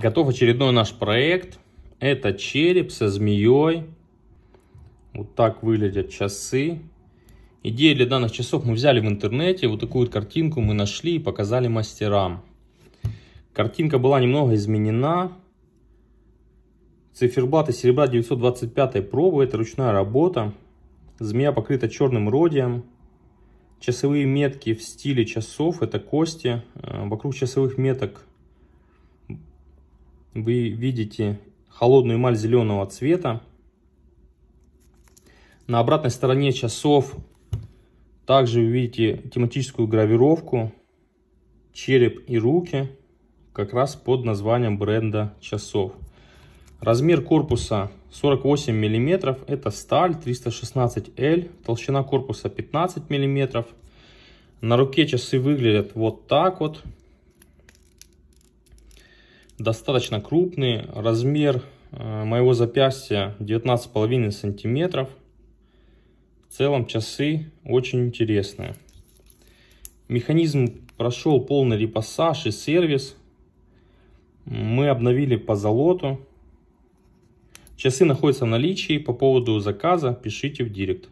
Готов очередной наш проект. Это череп со змеей. Вот так выглядят часы. Идею для данных часов мы взяли в интернете. Вот такую вот картинку мы нашли и показали мастерам. Картинка была немного изменена. Циферблат из серебра 925 пробы. Это ручная работа. Змея покрыта черным родием. Часовые метки в стиле часов. Это кости. Э, вокруг часовых меток вы видите холодную эмаль зеленого цвета. На обратной стороне часов также вы видите тематическую гравировку, череп и руки, как раз под названием бренда часов. Размер корпуса 48 мм, это сталь 316L, толщина корпуса 15 мм. На руке часы выглядят вот так вот, достаточно крупный. Размер э, моего запястья 19,5 сантиметров. В целом часы очень интересные. Механизм прошел полный репассаж и сервис. Мы обновили по золоту. Часы находятся в наличии. По поводу заказа пишите в директ.